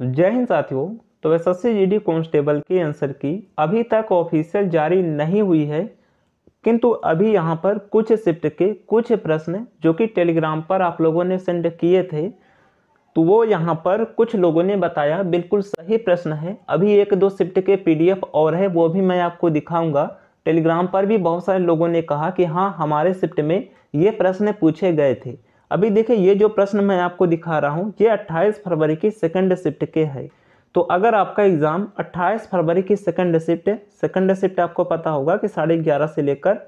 जय हिंद साथियों तो वैसे जी डी कॉन्स्टेबल के आंसर की अभी तक ऑफिशियल जारी नहीं हुई है किंतु अभी यहाँ पर कुछ शिफ्ट के कुछ प्रश्न जो कि टेलीग्राम पर आप लोगों ने सेंड किए थे तो वो यहाँ पर कुछ लोगों ने बताया बिल्कुल सही प्रश्न है अभी एक दो शिफ्ट के पीडीएफ और है वो भी मैं आपको दिखाऊंगा टेलीग्राम पर भी बहुत सारे लोगों ने कहा कि हाँ हमारे शिफ्ट में ये प्रश्न पूछे गए थे अभी देखिए ये जो प्रश्न मैं आपको दिखा रहा हूँ ये 28 फरवरी की सेकंड शिफ्ट के है तो अगर आपका एग्ज़ाम 28 फरवरी की सेकंड शिफ्ट है सेकंड शिफ्ट आपको पता होगा कि साढ़े ग्यारह से लेकर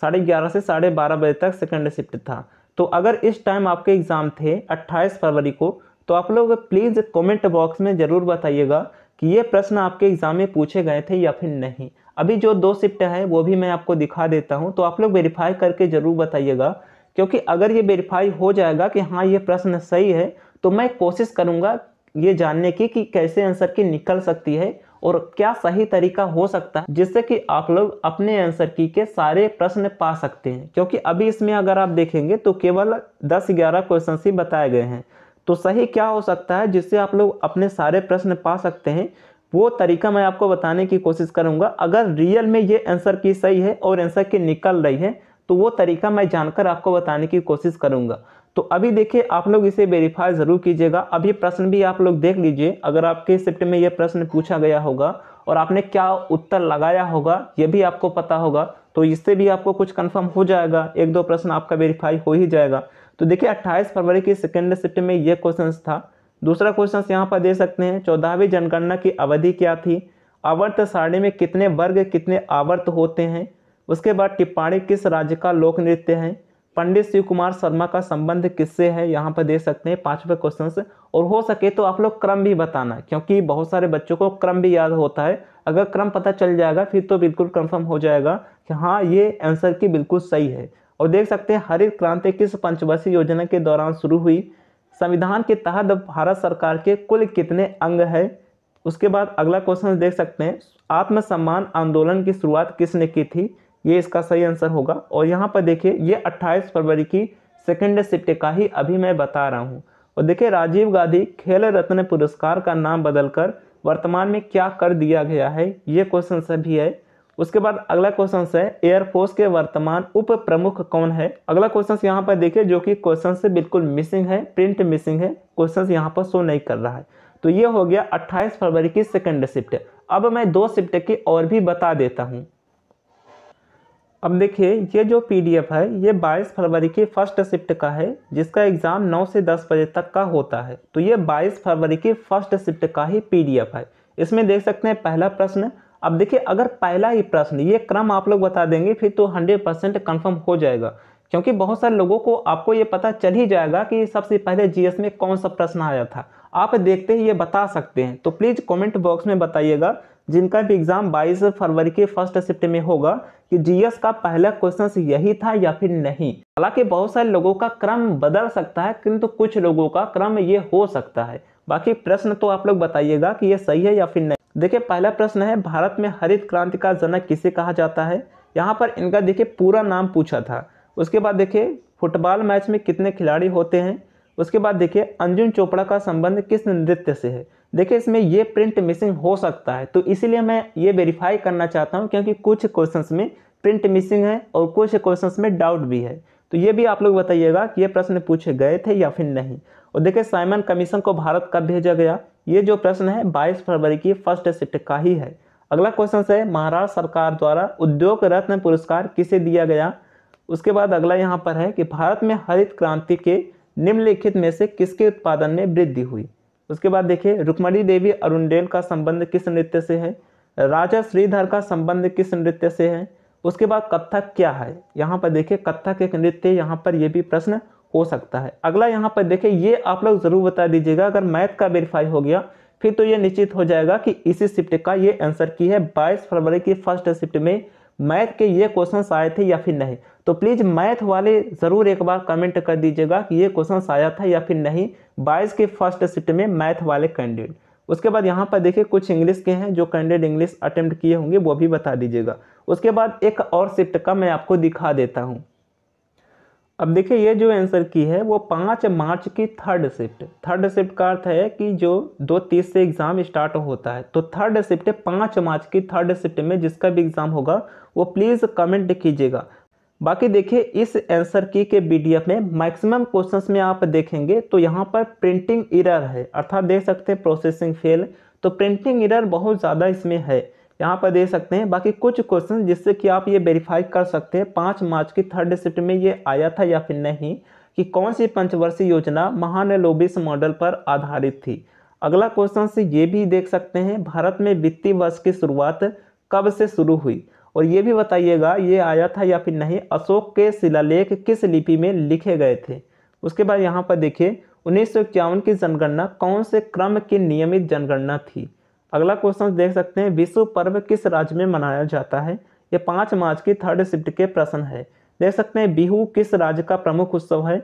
साढ़े ग्यारह से साढ़े बारह बजे तक सेकंड शिफ्ट था तो अगर इस टाइम आपके एग्ज़ाम थे 28 फरवरी को तो आप लोग प्लीज़ कॉमेंट बॉक्स में ज़रूर बताइएगा कि ये प्रश्न आपके एग्ज़ाम में पूछे गए थे या फिर नहीं अभी जो दो शिफ्ट है वो भी मैं आपको दिखा देता हूँ तो आप लोग वेरीफाई करके ज़रूर बताइएगा क्योंकि अगर ये वेरीफाई हो जाएगा कि हाँ ये प्रश्न सही है तो मैं कोशिश करूँगा ये जानने की कि कैसे आंसर की निकल सकती है और क्या सही तरीका हो सकता है जिससे कि आप लोग अपने आंसर की के सारे प्रश्न पा सकते हैं क्योंकि अभी इसमें अगर आप देखेंगे तो केवल 10-11 क्वेश्चन ही बताए गए हैं तो सही क्या हो सकता है जिससे आप लोग अपने सारे प्रश्न पा सकते हैं वो तरीका मैं आपको बताने की कोशिश करूँगा अगर रियल में ये आंसर की सही है और आंसर की निकल रही है तो वो तरीका मैं जानकर आपको बताने की कोशिश करूँगा तो अभी देखिए आप लोग इसे वेरीफाई ज़रूर कीजिएगा अभी प्रश्न भी आप लोग देख लीजिए अगर आपके शिफ्ट में ये प्रश्न पूछा गया होगा और आपने क्या उत्तर लगाया होगा ये भी आपको पता होगा तो इससे भी आपको कुछ कंफर्म हो जाएगा एक दो प्रश्न आपका वेरीफाई हो ही जाएगा तो देखिए 28 फरवरी की सेकेंड शिफ्ट में ये क्वेश्चन था दूसरा क्वेश्चन यहाँ पर दे सकते हैं चौदहवीं जनगणना की अवधि क्या थी आवर्त सारणी में कितने वर्ग कितने आवर्त होते हैं उसके बाद टिप्पाणी किस राज्य का लोक नृत्य है पंडित शिव कुमार शर्मा का संबंध किससे है यहाँ पर देख सकते हैं पांचवे क्वेश्चन और हो सके तो आप लोग क्रम भी बताना क्योंकि बहुत सारे बच्चों को क्रम भी याद होता है अगर क्रम पता चल जाएगा फिर तो बिल्कुल कंफर्म हो जाएगा कि हाँ ये आंसर की बिल्कुल सही है और देख सकते हैं हरित क्रांति किस पंचवर्षीय योजना के दौरान शुरू हुई संविधान के तहत भारत सरकार के कुल कितने अंग हैं उसके बाद अगला क्वेश्चन देख सकते हैं आत्मसम्मान आंदोलन की शुरुआत किसने की थी ये इसका सही आंसर होगा और यहाँ पर देखिए ये 28 फरवरी की सेकेंड शिफ्ट का ही अभी मैं बता रहा हूँ और देखिए राजीव गांधी खेल रत्न पुरस्कार का नाम बदलकर वर्तमान में क्या कर दिया गया है ये क्वेश्चन सभी है उसके बाद अगला क्वेश्चन है एयरफोर्स के वर्तमान उप प्रमुख कौन है अगला क्वेश्चन यहाँ पर देखिए जो कि क्वेश्चन से बिल्कुल मिसिंग है प्रिंट मिसिंग है क्वेश्चन यहाँ पर शो नहीं कर रहा है तो ये हो गया 28 फरवरी की सेकेंड शिफ्ट अब मैं दो शिफ्ट की और भी बता देता हूँ अब देखिए ये जो पीडीएफ है ये 22 फरवरी की फ़र्स्ट शिफ्ट का है जिसका एग्ज़ाम 9 से 10 बजे तक का होता है तो ये 22 फरवरी की फ़र्स्ट शिफ्ट का ही पीडीएफ है इसमें देख सकते हैं पहला प्रश्न अब देखिए अगर पहला ही प्रश्न ये क्रम आप लोग बता देंगे फिर तो हंड्रेड परसेंट कन्फर्म हो जाएगा क्योंकि बहुत सारे लोगों को आपको ये पता चल ही जाएगा कि सबसे पहले जी में कौन सा प्रश्न आया था आप देखते ही ये बता सकते हैं तो प्लीज़ कॉमेंट बॉक्स में बताइएगा जिनका भी एग्ज़ाम 22 फरवरी के फर्स्ट शिफ्ट में होगा कि जीएस का पहला क्वेश्चन यही था या फिर नहीं हालांकि बहुत सारे लोगों का क्रम बदल सकता है किंतु कुछ लोगों का क्रम ये हो सकता है बाकी प्रश्न तो आप लोग बताइएगा कि ये सही है या फिर नहीं देखिए पहला प्रश्न है भारत में हरित क्रांति का जनक किसे कहा जाता है यहाँ पर इनका देखिए पूरा नाम पूछा था उसके बाद देखिए फुटबॉल मैच में कितने खिलाड़ी होते हैं उसके बाद देखिए अंजुन चोपड़ा का संबंध किस नृत्य से है देखिए इसमें ये प्रिंट मिसिंग हो सकता है तो इसीलिए मैं ये वेरीफाई करना चाहता हूँ क्योंकि कुछ क्वेश्चंस में प्रिंट मिसिंग है और कुछ क्वेश्चंस में डाउट भी है तो ये भी आप लोग बताइएगा कि ये प्रश्न पूछे गए थे या फिर नहीं और देखिए साइमन कमीशन को भारत कब भेजा गया ये जो प्रश्न है 22 फरवरी की फर्स्ट सिट का ही है अगला क्वेश्चन है महाराष्ट्र सरकार द्वारा उद्योग रत्न पुरस्कार किसे दिया गया उसके बाद अगला यहाँ पर है कि भारत में हरित क्रांति के निम्नलिखित में से किसके उत्पादन में वृद्धि हुई उसके बाद देखिए रुक्मणी देवी अरुणडेल का संबंध किस नृत्य से है राजा श्रीधर का संबंध किस नृत्य से है उसके बाद कथक क्या है यहाँ पर देखिए कथक एक नृत्य यहाँ पर यह भी प्रश्न हो सकता है अगला यहाँ पर देखिए ये आप लोग ज़रूर बता दीजिएगा अगर मैथ का वेरीफाई हो गया फिर तो ये निश्चित हो जाएगा कि इसी शिफ्ट का ये आंसर की है 22 फरवरी की फर्स्ट शिफ्ट में मैथ के ये क्वेश्चन आए थे या फिर नहीं तो प्लीज़ मैथ वाले ज़रूर एक बार कमेंट कर दीजिएगा कि ये क्वेश्चन आया था या फिर नहीं बाईस के फर्स्ट शिफ्ट में मैथ वाले कैंडिडेट उसके बाद यहाँ पर देखिए कुछ इंग्लिश के हैं जो कैंडिडेट इंग्लिश अटेम्प्ट किए होंगे वो भी बता दीजिएगा उसके बाद एक और शिफ्ट का मैं आपको दिखा देता हूँ अब देखिए ये जो आंसर की है वो पाँच मार्च की थर्ड शिफ्ट थर्ड शिफ्ट का अर्थ है कि जो दो तीस से एग्ज़ाम स्टार्ट होता है तो थर्ड शिफ्ट पाँच मार्च की थर्ड शिफ्ट में जिसका भी एग्ज़ाम होगा वो प्लीज़ कमेंट कीजिएगा बाकी देखिए इस आंसर की के बी में मैक्सिमम क्वेश्चंस में आप देखेंगे तो यहाँ पर प्रिंटिंग इरर है अर्थात देख सकते हैं प्रोसेसिंग फेल तो प्रिंटिंग इरर बहुत ज़्यादा इसमें है यहाँ पर दे सकते हैं बाकी कुछ क्वेश्चन जिससे कि आप ये वेरीफाई कर सकते हैं पाँच मार्च की थर्ड शिफ्ट में ये आया था या फिर नहीं कि कौन सी पंचवर्षीय योजना महानलोबिस मॉडल पर आधारित थी अगला क्वेश्चन से ये भी देख सकते हैं भारत में वित्तीय वर्ष की शुरुआत कब से शुरू हुई और ये भी बताइएगा ये आया था या फिर नहीं अशोक के शिलालेख किस लिपि में लिखे गए थे उसके बाद यहाँ पर देखिए उन्नीस की जनगणना कौन से क्रम की नियमित जनगणना थी अगला क्वेश्चन देख सकते हैं विश्व पर्व किस राज्य में मनाया जाता है ये पाँच मार्च की थर्ड शिफ्ट के प्रश्न है देख सकते हैं बिहू किस राज्य का प्रमुख उत्सव है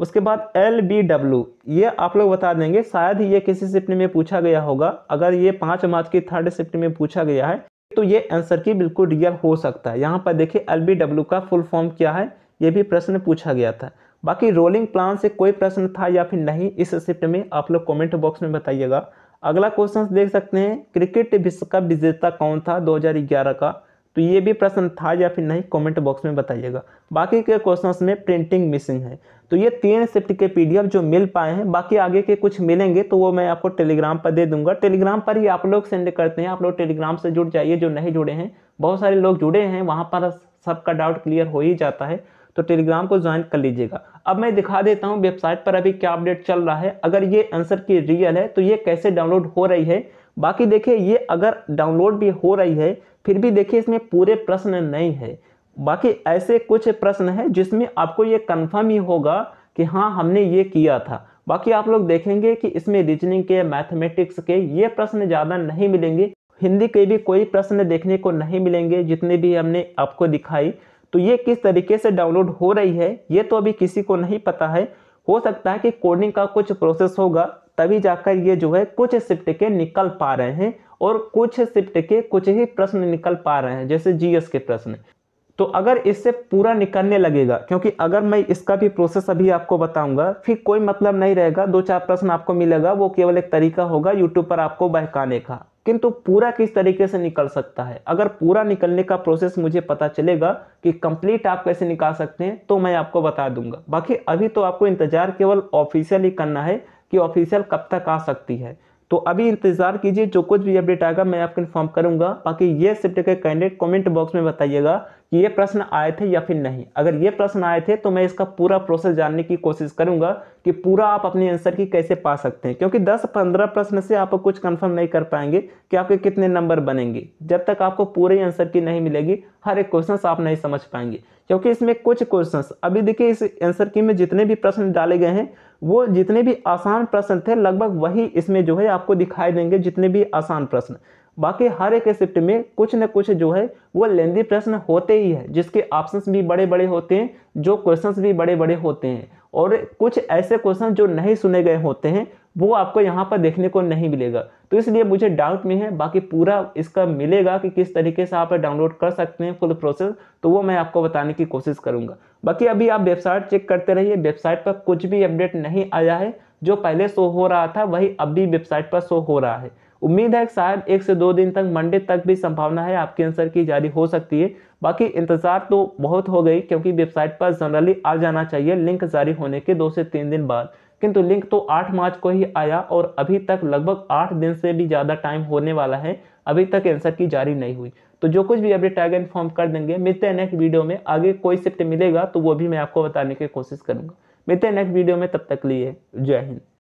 उसके बाद एल बी डब्ल्यू ये आप लोग बता देंगे शायद ये किसी शिफ्ट में पूछा गया होगा अगर ये पाँच मार्च की थर्ड शिफ्ट में पूछा गया है तो ये आंसर की बिल्कुल रियल हो सकता है यहाँ पर देखिए एल बी डब्ल्यू का फुल फॉर्म क्या है ये भी प्रश्न पूछा गया था बाकी रोलिंग प्लान से कोई प्रश्न था या फिर नहीं इस शिफ्ट में आप लोग कॉमेंट बॉक्स में बताइएगा अगला क्वेश्चन देख सकते हैं क्रिकेट विश्व कप विजेता कौन था 2011 का तो ये भी प्रश्न था या फिर नहीं कमेंट बॉक्स में बताइएगा बाकी के क्वेश्चंस में प्रिंटिंग मिसिंग है तो ये तीन शिफ्ट के पीडीएफ जो मिल पाए हैं बाकी आगे के कुछ मिलेंगे तो वो मैं आपको टेलीग्राम पर दे दूंगा टेलीग्राम पर ही आप लोग सेंड करते हैं आप लोग टेलीग्राम से जुड़ जाइए जो नहीं जुड़े हैं बहुत सारे लोग जुड़े हैं वहाँ पर सबका डाउट क्लियर हो ही जाता है तो टेलीग्राम को ज्वाइन कर लीजिएगा अब मैं दिखा देता हूँ वेबसाइट पर अभी क्या अपडेट चल रहा है अगर ये आंसर की रियल है तो ये कैसे डाउनलोड हो रही है बाकी देखिए ये अगर डाउनलोड भी हो रही है फिर भी देखिए इसमें पूरे प्रश्न नहीं है बाकी ऐसे कुछ प्रश्न है जिसमें आपको ये कन्फर्म ही होगा कि हाँ हमने ये किया था बाकी आप लोग देखेंगे कि इसमें रीजनिंग के मैथमेटिक्स के ये प्रश्न ज़्यादा नहीं मिलेंगे हिंदी के भी कोई प्रश्न देखने को नहीं मिलेंगे जितने भी हमने आपको दिखाई तो ये किस तरीके से डाउनलोड हो रही है ये तो अभी किसी को नहीं पता है हो सकता है कि कोडिंग का कुछ प्रोसेस होगा तभी जाकर ये जो है कुछ शिफ्ट के निकल पा रहे हैं और कुछ शिफ्ट के कुछ ही प्रश्न निकल पा रहे हैं जैसे जीएस के प्रश्न तो अगर इससे पूरा निकलने लगेगा क्योंकि अगर मैं इसका भी प्रोसेस अभी आपको बताऊंगा फिर कोई मतलब नहीं रहेगा दो चार प्रश्न आपको मिलेगा वो केवल एक तरीका होगा यूट्यूब पर आपको बहकाने का किंतु पूरा किस तरीके से निकल सकता है अगर पूरा निकलने का प्रोसेस मुझे पता चलेगा कि कंप्लीट आप कैसे निकाल सकते हैं तो मैं आपको बता दूंगा बाकी अभी तो आपको इंतज़ार केवल ऑफिशियल ही करना है कि ऑफिशियल कब तक आ सकती है तो अभी इंतज़ार कीजिए जो कुछ भी अपडेट आएगा मैं आपको इन्फॉर्म करूंगा बाकी ये शिफ्ट के कैंडिडेट कमेंट बॉक्स में बताइएगा कि ये प्रश्न आए थे या फिर नहीं अगर ये प्रश्न आए थे तो मैं इसका पूरा प्रोसेस जानने की कोशिश करूंगा कि पूरा आप अपने आंसर की कैसे पा सकते हैं क्योंकि 10-15 प्रश्न से आप कुछ कंफर्म नहीं कर पाएंगे कि आपके कितने नंबर बनेंगे जब तक आपको पूरे आंसर की नहीं मिलेगी हर एक क्वेश्चन आप नहीं समझ पाएंगे क्योंकि इसमें कुछ क्वेश्चन अभी देखिए इस आंसर की में जितने भी प्रश्न डाले गए हैं वो जितने भी आसान प्रश्न थे लगभग वही इसमें जो है आपको दिखाई देंगे जितने भी आसान प्रश्न बाकी हर एक शिफ्ट में कुछ न कुछ जो है वो लेंदी प्रश्न होते ही है जिसके ऑप्शंस भी बड़े बड़े होते हैं जो क्वेश्चंस भी बड़े बड़े होते हैं और कुछ ऐसे क्वेश्चन जो नहीं सुने गए होते हैं वो आपको यहाँ पर देखने को नहीं मिलेगा तो इसलिए मुझे डाउट में है बाकी पूरा इसका मिलेगा कि किस तरीके से आप डाउनलोड कर सकते हैं फुल प्रोसेस तो वो मैं आपको बताने की कोशिश करूँगा बाकी अभी आप वेबसाइट चेक करते रहिए वेबसाइट पर कुछ भी अपडेट नहीं आया है जो पहले शो हो रहा था वही अब भी वेबसाइट पर शो हो रहा है उम्मीद है शायद एक से दो दिन तक मंडे तक भी संभावना है आपके आंसर की जारी हो सकती है बाकी इंतजार तो बहुत हो गई क्योंकि वेबसाइट पर जनरली आ जाना चाहिए लिंक जारी होने के दो से तीन दिन बाद किंतु लिंक तो 8 मार्च को ही आया और अभी तक लगभग 8 दिन से भी ज़्यादा टाइम होने वाला है अभी तक आंसर की जारी नहीं हुई तो जो कुछ भी अपडेट टैग इन्फॉर्म कर देंगे मिलते हैं नेक्स्ट वीडियो में आगे कोई शिफ्ट मिलेगा तो वो भी मैं आपको बताने की कोशिश करूँगा मिलते हैं नेक्स्ट वीडियो में तब तक लिए जय हिंद